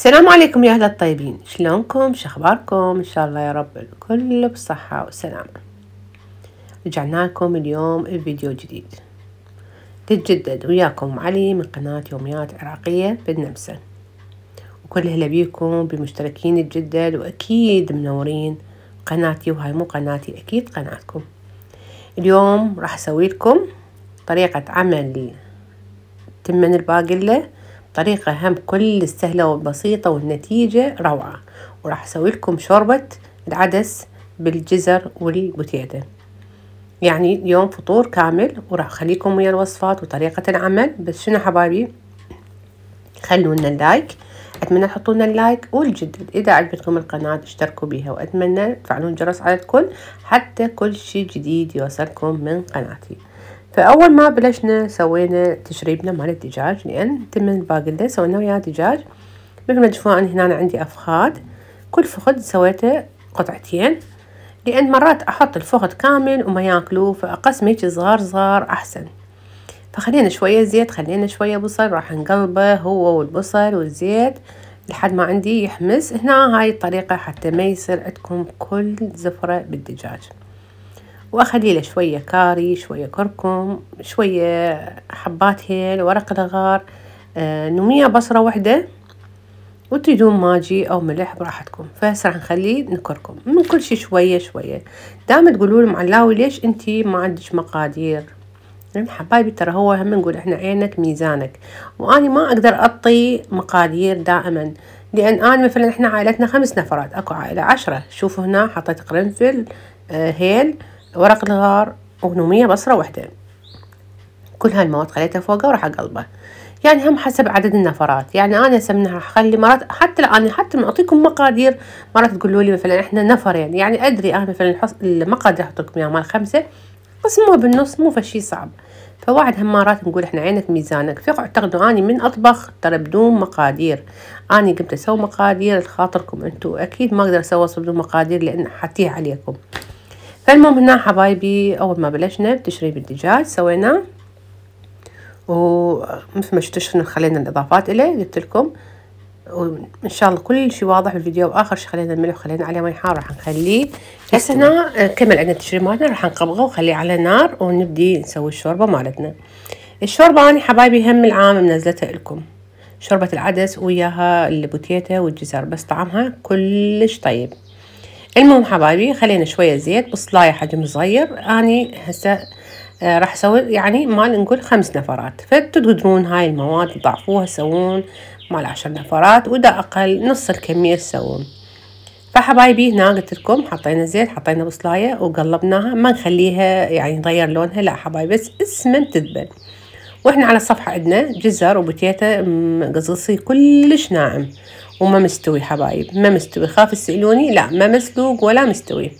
السلام عليكم يا اهل الطيبين شلونكم شخباركم ان شاء الله يا رب الكل بصحة وسلامة رجعنا لكم اليوم بفيديو جديد تتجدد وياكم علي من قناة يوميات عراقية بالنمسا وكل هلا بيكم بمشتركين الجدد واكيد منورين قناتي وهاي مو قناتي اكيد قناتكم اليوم راح اسوي لكم طريقة عمل تمن الباقلة طريقة هم كل السهلة والبسيطة والنتيجة روعة وراح أسوي لكم شوربة العدس بالجزر والبتيدة يعني يوم فطور كامل وراح أخليكم ويا الوصفات وطريقة العمل بس شنو حبايبي خلونا اللايك أتمنى تحطونا اللايك والجدد إذا عجبتكم القناة اشتركوا بها وأتمنى تفعلون جرس على الكل حتى كل شيء جديد يوصلكم من قناتي فاول ما بلشنا سوينا تشريبنا مال الدجاج لان تمن الباقلة سوينا وياه دجاج مثل ما تشوفون هنا عندي افخاذ كل فخد سويته قطعتين لان مرات احط الفخد كامل وما ياكلوه فاقسم هيك صغار صغار احسن فخلينا شوية زيت خلينا شوية بصل راح نقلبه هو والبصل والزيت لحد ما عندي يحمس هنا هاي الطريقة حتى ما يصير عندكم كل زفرة بالدجاج وأخلي له شوية كاري شوية كركم شوية حبات هيل ورق لغار نميه آه، نومية بصرة وحدة وتجون ماجي أو ملح براحتكم فهسه راح نخليه نكركم من كل شي شوية شوية دائما تقولوا علاوي ليش انتي ما عندك مقادير لان يعني حبايبي ترى هو هم نقول احنا عينك ميزانك واني ما اقدر اعطي مقادير دائما لان انا مثلا احنا عائلتنا خمس نفرات اكو عائله عشرة شوفوا هنا حطيت قرنفل آه هيل ورق الغار ونومية بصرة واحدة كل هالمواد خليتها فوقه وراح أقلبه يعني هم حسب عدد النفرات يعني أنا سمنها أخلي مرات حتى الآن حتى معطيكم مقادير مرات تقولوا لي مثلا إحنا نفرين يعني أدري أنا مثلا المقادير أحطكم إياها مال خمسة قسموها بالنص مو فشي صعب فواحد هم مرات نقول إحنا عينك ميزانك فيقعوا تعتقدوا أني من أطبخ ترى بدون مقادير اني قمت أسوي مقادير لخاطركم انتم أكيد ما أقدر أسوي بدون مقادير لأن حتيه عليكم فالمهم هنا حبايبي اول ما بلشنا بتشريب الدجاج سويناه ومثل ما شفتوا خلينا الاضافات اليه قلت لكم وان شاء الله كل شيء واضح بالفيديو واخر شيء خلينا الملح خلينا عليه مي حار راح نخليه هسه هنا كمل عندنا التشريب مالنا راح نقبغه ونخليه على نار ونبدي نسوي الشوربه مالتنا الشوربه انا حبايبي هم العام منزلتها لكم شوربه العدس وياها البوتيتا والجزر بس طعمها كلش طيب المهم حبايبي خلينا شويه زيت بصلايه حجم صغير اني هسه آه، راح اسوي يعني مال نقول خمس نفرات فتقدرون هاي المواد تضعفوها تسوون مال عشر نفرات واذا اقل نص الكميه تسوون فحبايبي هنا قلت لكم حطينا زيت حطينا بصلايه وقلبناها ما نخليها يعني نغير لونها لا حبايبي بس اسمن تذبل واحنا على الصفحه عندنا جزر وبتيته قصقصي كلش ناعم وما مستوي حبايب ما مستوي خاف تسألوني لا ما مسلوق ولا مستوي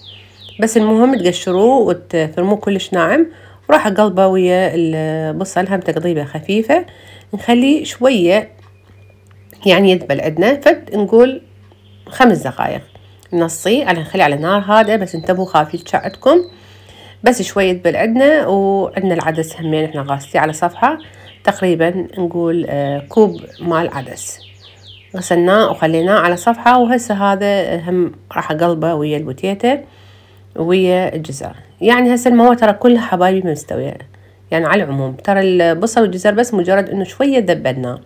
بس المهم تقشروه وتفرموه كلش ناعم وراح اقلبه ويا البصل هم تقضيبه خفيفة نخليه شوية يعني يدبل عندنا فد نقول خمس دقائق نصي على نخليه على نار هادئة بس انتبهوا خاف يتشعدكم بس شوية يدبل عندنا وعندنا العدس همين احنا غاسليه على صفحة تقريبا نقول آه، كوب مال عدس غسلناه وخليناه على صفحة وهسه هذا هم راح اقلبه ويا البوتيتة ويا الجزر يعني هسه المواد ترى كلها حبايبي مستوية يعني على العموم ترى البصل والجزر بس مجرد انه شوية دبلناه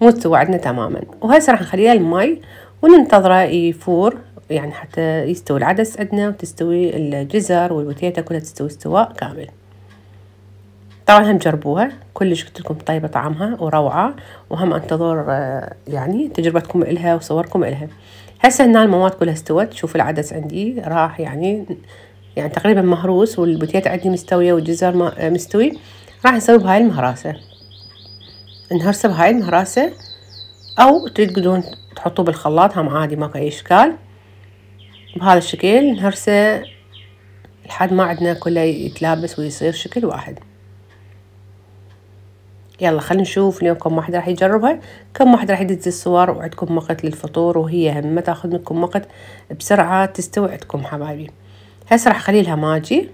مو استوى تماما وهسه راح نخليه المي وننتظره يفور يعني حتى يستوي العدس عندنا وتستوي الجزر والبوتيتة كلها تستوي استواء كامل طبعا هم جربوها كلش قلت لكم طيبة طعمها وروعة وهم انتظر آه، يعني تجربتكم إلها وصوركم إلها هسه هنا المواد كلها استوت شوفوا العدس عندي راح يعني يعني تقريبا مهروس والبوتيات عندي مستوية والجزر آه، مستوي راح نسوي بهاي المهراسة نهرسه بهاي المهراسة أو تقدرون تحطوه بالخلاط هم عادي ماكو أي إشكال بهذا الشكل نهرسه لحد ما عندنا كله يتلابس ويصير شكل واحد يلا خلينا نشوف اليوم كم واحد راح يجربها كم واحد راح يدز الصور وعندكم وقت للفطور وهي هم ما تاخذ منكم وقت بسرعه تستوي عندكم حبايبي هسه راح اخلي لها ماجي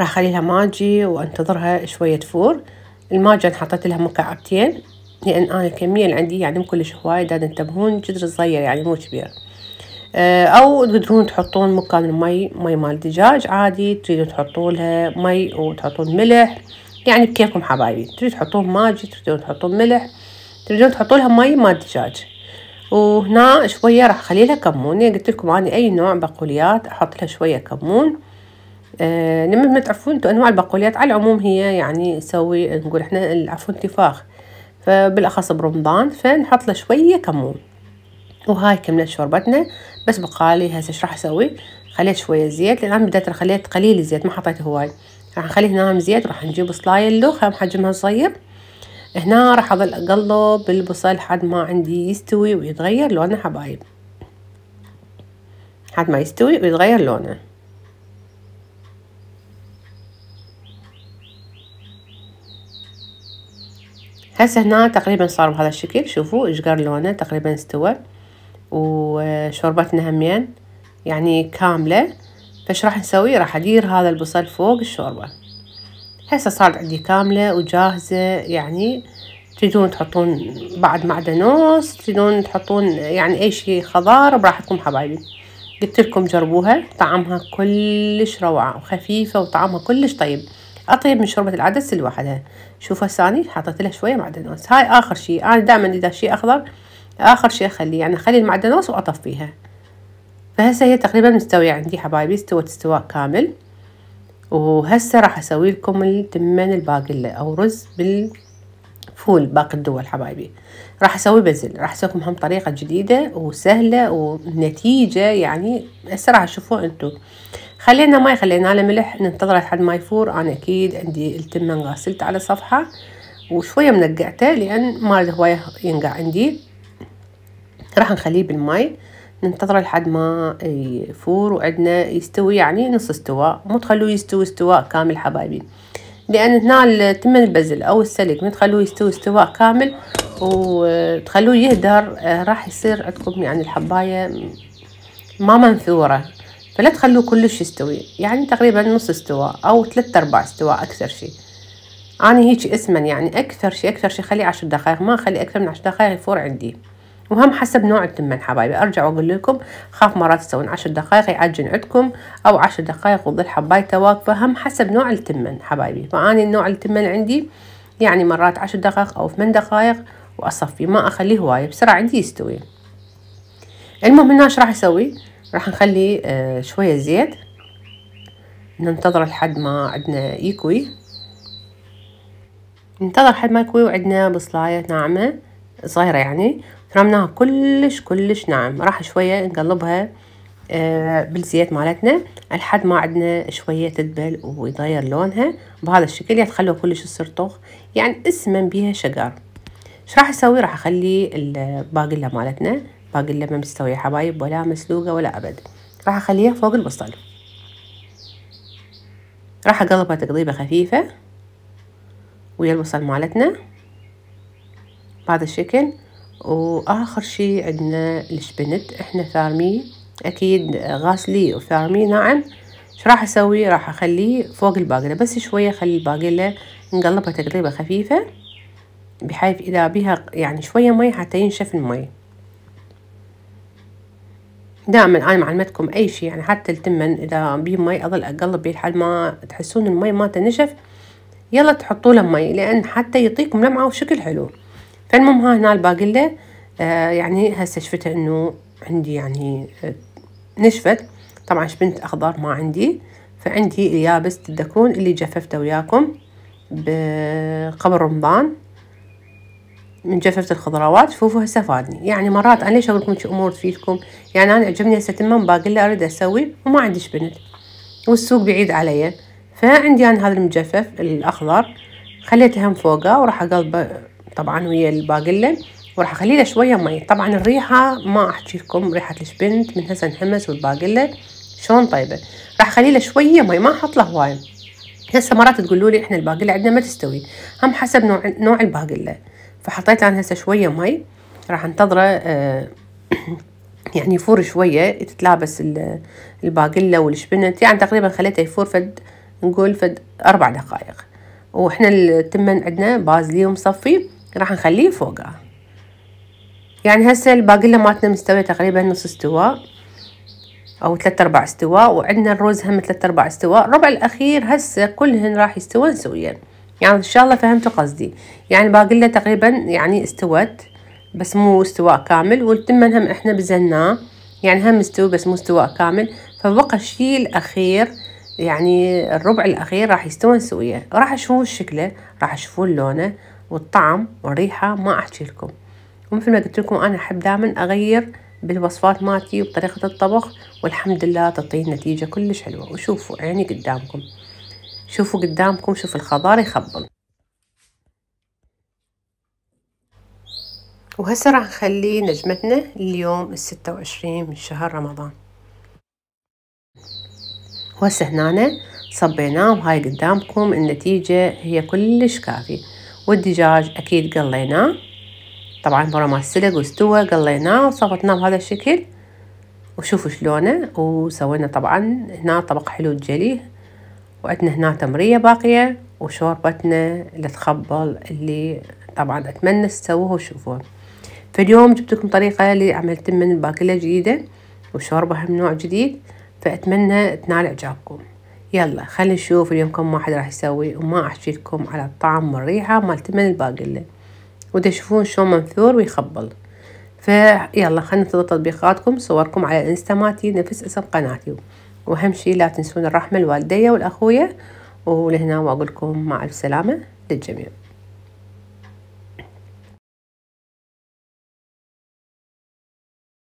راح اخلي لها ماجي وانتظرها شويه تفور الماجي انا حطيت لها مكعبتين لان انا الكميه اللي عندي يعني مو كلش هواي داد انتبهون جدر صغير يعني مو كبير آه، او تقدرون تحطون مكان المي مي مال دجاج عادي تريدون تحطون لها مي وتحطون ملح يعني بكيفكم حبايبي تريدون تحطون ماجي تريدون تحطون ملح تريدون تحطون لها مي مال دجاج وهنا شوية راح اخلي لها كمون يعني قلت لكم انا اي نوع بقوليات احط لها شوية كمون آه ما تعرفون انتوا انواع البقوليات على العموم هي يعني نسوي نقول احنا العفو انتفاخ فبالاخص برمضان فنحط له شوية كمون وهاي كملت شوربتنا بس بقالي هسه ايش راح اسوي خليت شوية زيت لان بدأت خليت قليل الزيت ما حطيت هواي راح نخلي هنا زيت راح نجيب سلايل لوخة حجمها صغير هنا راح اظل اقلب البصل حد ما عندي يستوي ويتغير لونه حبايب حد ما يستوي ويتغير لونه هسه هنا تقريبا صار بهذا الشكل شوفوا اشقر لونه تقريبا استوى وشوربتنا همين يعني كاملة فش راح نسوي راح ادير هذا البصل فوق الشوربة هسه صارت عندي كاملة وجاهزة يعني تريدون تحطون بعد معدنوس تريدون تحطون يعني اي شي خضار براحتكم حبايبي قلت لكم جربوها طعمها كلش روعة وخفيفة وطعمها كلش طيب اطيب من شوربة العدس لوحدها شوفوا ثاني حطيت لها شوية معدنوس هاي اخر شي انا دائما اذا شي اخضر اخر شي اخليه يعني اخلي المعدنوس واطفيها فهسه هي تقريبا مستوية عندي حبايبي استوت استواء كامل وهسه راح اسوي لكم التمن الباقي او رز بالفول باقي الدول حبايبي راح اسوي بزل راح اسوي لكم هم طريقة جديدة وسهلة ونتيجة يعني هسه راح تشوفوه انتم خلينا ماي خلينا له ملح ننتظر لحد ما يفور انا اكيد عندي التمن غسلت على صفحة وشوية منقعته لان ما هواية ينقع عندي راح نخليه بالماي ننتظر لحد ما يفور وعندنا يستوي يعني نص استواء مو تخلوه يستوي استواء كامل حبايبي لان هنا تم البزل او السلق ما تخلوه يستوي استواء كامل وتخلوه يهدر آه، راح يصير عندكم يعني الحبايه ما منثوره فلا تخلوه كلش يستوي يعني تقريبا نص استواء او ثلاثة ارباع استواء اكثر شيء انا هيك اسما يعني اكثر شيء اكثر شيء خليه عشر دقائق ما اخلي اكثر من عشر دقائق يفور عندي وهم حسب نوع التمن حبايبي ارجع واقول لكم خاف مرات تسوون عشر دقائق يعجن عندكم او عشر دقائق وتظل حبايته واقفه هم حسب نوع التمن حبايبي فاني النوع التمن عندي يعني مرات عشر دقائق او ثمان دقائق واصفي ما اخليه هوايه بسرعه عندي يستوي المهم هنا ايش راح اسوي راح نخلي آه شويه زيت ننتظر لحد ما عندنا يكوي ننتظر لحد ما يكوي وعندنا بصلايه ناعمه صغيره يعني رمناها كلش كلش ناعم راح شوية نقلبها آه، بالزيت مالتنا لحد ما عندنا شوية تدبل ويتغير لونها بهذا الشكل يا تخلوها كلش تصير طوخ يعني اسمن بيها شقار ايش راح اسوي راح اخلي الباقلة مالتنا باقلة ما مستوية حبايب ولا مسلوقة ولا ابد راح اخليها فوق البصل راح اقلبها تقليبة خفيفة ويا البصل مالتنا بهذا الشكل واخر شي عندنا الشبنت احنا فارميه اكيد غاسليه وفارميه ناعم ايش راح اسوي راح اخليه فوق الباقله بس شويه اخلي الباقله نقلبها تقليبه خفيفه بحيث اذا بها يعني شويه مي حتى ينشف المي دائما انا معلمتكم اي شيء يعني حتى التمن اذا بيه مي اظل اقلب بيه لحد ما تحسون المي ما تنشف يلا تحطوا له مي لان حتى يعطيكم لمعه وشكل حلو فالمهم ها هنا الباقي له آه، يعني هسه شفته انه عندي يعني آه، نشفت طبعا شبنت اخضر ما عندي فعندي اليابس تدكون اللي جففته وياكم قبل رمضان من جففت الخضروات شوفوا هسه فادني يعني مرات انا ليش اقول لكم امور تفيدكم يعني انا عجبني هسه تمام باقلة اريد اسوي وما عندي شبنت والسوق بعيد علي فعندي انا هذا المجفف الاخضر خليته هم فوقه وراح اقلبه طبعا ويا الباقلة وراح اخلي له شويه مي طبعا الريحه ما احكي لكم ريحه الشبنت من هسه نهمس والباقلة شلون طيبه راح اخلي له شويه مي ما احط له هوايه هسه مرات تقولوا لي احنا الباقلة عندنا ما تستوي هم حسب نوع نوع الباقلة فحطيت انا هسه شويه مي راح انتظره آه يعني يفور شويه تتلابس الباقلة والشبنت يعني تقريبا خليته يفور فد نقول فد اربع دقائق واحنا التمن عندنا بازلي ومصفي راح نخليه فوقها يعني هسه الباقلة مالتنا مستوية تقريبا نص استواء او ثلاثة ارباع استواء وعندنا الرز هم ثلاثة ارباع استواء الربع الاخير هسه كلهن راح يستوون سويا يعني ان شاء الله فهمتوا قصدي يعني الباقلة تقريبا يعني استوت بس مو استواء كامل والتمن هم احنا بزناه يعني هم مستوي بس مو استواء كامل فبقى الشيء الاخير يعني الربع الاخير راح يستوون سويا راح اشوفون شكله راح اشوفون لونه والطعم والريحة ما أحكي لكم ومثل ما قلت لكم أنا أحب دائما أغير بالوصفات مالتي وبطريقة الطبخ والحمد لله تعطي نتيجة كلش حلوة وشوفوا عيني قدامكم شوفوا قدامكم شوفوا الخضار يخبل وهسه راح نخلي نجمتنا اليوم الستة وعشرين من شهر رمضان وهسه هنا صبيناه وهاي قدامكم النتيجة هي كلش كافية والدجاج أكيد قليناه طبعا برا ما السلق واستوى قليناه وصفطناه بهذا الشكل وشوفوا شلونه وسوينا طبعا هنا طبق حلو الجلي وعندنا هنا تمرية باقية وشوربتنا اللي تخبل اللي طبعا أتمنى تسووها وتشوفوها فاليوم جبت لكم طريقة اللي عملت من الباقلة جديدة وشوربة من نوع جديد فأتمنى تنال إعجابكم يلا خلينا نشوف اليوم كم واحد راح يسوي وما احكي لكم على الطعم والريحه مالت من الباقله ودا تشوفون شلون منثور ويخبل فيلا خلينا ننتظر تطبيقاتكم صوركم على الانستا ماتي نفس اسم قناتي واهم شي لا تنسون الرحمه الوالدية والاخوية ولهنا واقول لكم مع السلامه للجميع